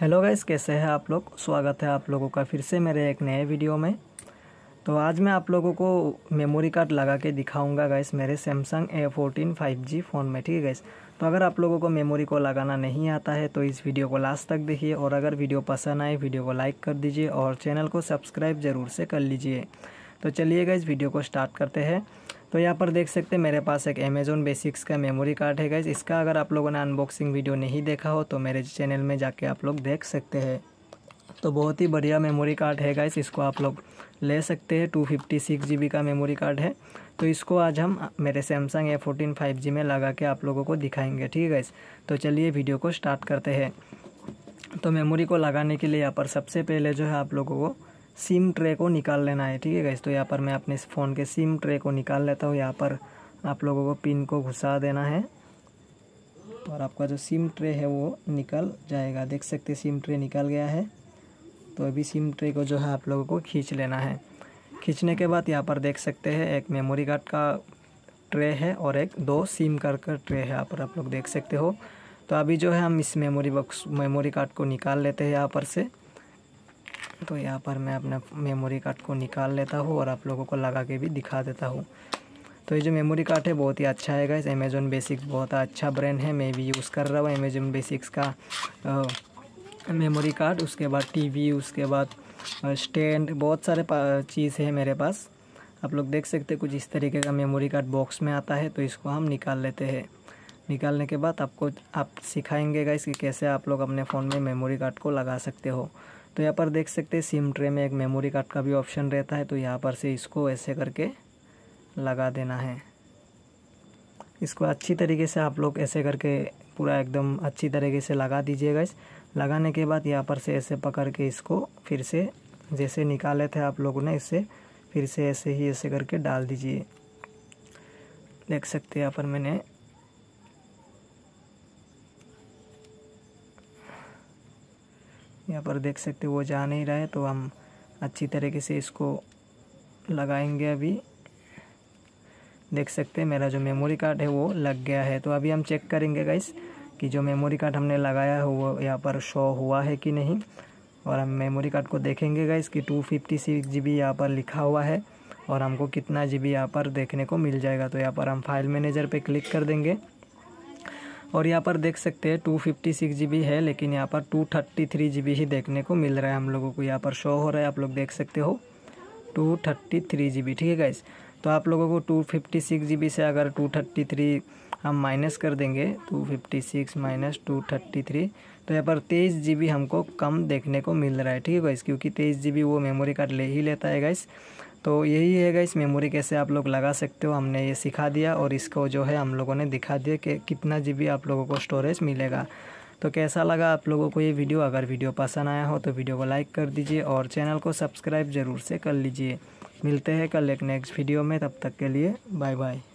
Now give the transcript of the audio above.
hello guys कैसे हैं आप लोग स्वागत है आप लोगों का फिर से मेरे एक नए वीडियो में तो आज मैं आप लोगों को मेमोरी कार्ड लगा के दिखाऊंगा गाइस मेरे Samsung A fourteen five G phone में ठीक है गाइस तो अगर आप लोगों को मेमोरी को लगाना नहीं आता है तो इस वीडियो को लास्ट तक देखिए और अगर वीडियो पसंद आए वीडियो को लाइक कर दीजिए और चैनल को सब्सक्राइब ज़रूर से कर लीजिए तो चलिए गाइस वीडियो को स्टार्ट करते हैं तो यहाँ पर देख सकते हैं मेरे पास एक अमेजोन बेसिक्स का मेमोरी कार्ड है गाइज इसका अगर आप लोगों ने अनबॉक्सिंग वीडियो नहीं देखा हो तो मेरे चैनल में जाके आप लोग देख सकते हैं तो बहुत ही बढ़िया मेमोरी कार्ड है गाइस इसको आप लोग ले सकते हैं टू फिफ्टी सिक्स जी बी का मेमोरी कार्ड है तो इसको आज हम मेरे Samsung A fourteen five G में लगा के आप लोगों को दिखाएंगे ठीक है इस तो चलिए वीडियो को स्टार्ट करते हैं तो मेमोरी को लगाने के लिए यहाँ पर सबसे पहले जो है आप लोगों को सिम ट्रे को निकाल लेना है ठीक है गैस तो यहाँ पर मैं अपने फ़ोन के सिम ट्रे को निकाल लेता हूँ यहाँ पर आप लोगों को पिन को घुसा देना है और आपका जो सिम ट्रे है वो निकल जाएगा देख सकते सिम ट्रे निकल गया है तो अभी सिम ट्रे को जो है आप लोगों को खींच लेना है खींचने के बाद यहाँ पर देख सकते हैं एक मेमोरी कार्ड का ट्रे है और एक दो सिम कार्ड का ट्रे है यहाँ पर आप लोग देख सकते हो तो अभी जो है हम इस मेमोरी बॉक्स मेमोरी कार्ड को निकाल लेते हैं यहाँ पर से तो यहाँ पर मैं अपना मेमोरी कार्ड को निकाल लेता हूँ और आप लोगों को लगा के भी दिखा देता हूँ तो ये जो मेमोरी कार्ड है बहुत ही अच्छा है गाइस अमेजोन बेसिक्स बहुत अच्छा ब्रांड है मैं भी यूज़ कर रहा हूँ अमेजोन बेसिक्स का मेमोरी कार्ड उसके बाद टीवी उसके बाद स्टैंड बहुत सारे चीज़ है मेरे पास आप लोग देख सकते हैं कुछ इस तरीके का मेमोरी कार्ड बॉक्स में आता है तो इसको हम निकाल लेते हैं निकालने के बाद आपको आप सिखाएंगे गाइस कि कैसे आप लोग अपने फ़ोन में मेमोरी कार्ड को लगा सकते हो तो यहाँ पर देख सकते हैं सिम ट्रे में एक मेमोरी कार्ड का भी ऑप्शन रहता है तो यहाँ पर से इसको ऐसे करके लगा देना है इसको अच्छी तरीके से आप लोग ऐसे करके पूरा एकदम अच्छी तरीके से लगा दीजिएगा इस लगाने के बाद यहाँ पर से ऐसे पकड़ के इसको फिर से जैसे निकाले थे आप लोगों ने इसे फिर से ऐसे ही ऐसे करके डाल दीजिए देख सकते हैं यहाँ पर मैंने यहाँ पर देख सकते वो जा नहीं रहा है तो हम अच्छी तरीके से इसको लगाएंगे अभी देख सकते हैं मेरा जो मेमोरी कार्ड है वो लग गया है तो अभी हम चेक करेंगे गाइस कि जो मेमोरी कार्ड हमने लगाया है वो यहाँ पर शो हुआ है कि नहीं और हम मेमोरी कार्ड को देखेंगे गाइस कि टू फिफ्टी सिक्स जी बी यहाँ पर लिखा हुआ है और हमको कितना जी बी यहाँ पर देखने को मिल जाएगा तो यहाँ पर हम फाइल मैनेजर पे क्लिक कर देंगे और यहाँ पर देख सकते हैं टू फिफ्टी सिक्स जी बी है लेकिन यहाँ पर टू थर्टी थ्री जी बी ही देखने को मिल रहा है हम लोगों को यहाँ पर शो हो रहा है आप लोग देख सकते हो टू थर्टी थ्री जी बी ठीक है गाइस तो आप लोगों को टू फिफ्टी सिक्स जी बी से अगर टू थर्टी थ्री हम माइनस कर देंगे two fifty six minus two thirty three तो यहाँ पर तेईस जी बी हमको कम देखने को मिल रहा है ठीक है गाइस क्योंकि तेईस जी बी वो मेमोरी कार्ड ले ही लेता है गाइस तो यही है गाइस मेमोरी कैसे आप लोग लगा सकते हो हमने ये सिखा दिया और इसको जो है हम लोगों ने दिखा दिया कि कितना जी आप लोगों को स्टोरेज मिलेगा तो कैसा लगा आप लोगों को ये वीडियो अगर वीडियो पसंद आया हो तो वीडियो को लाइक कर दीजिए और चैनल को सब्सक्राइब ज़रूर से कर लीजिए मिलते हैं कल एक नेक्स्ट वीडियो में तब तक के लिए बाय बाय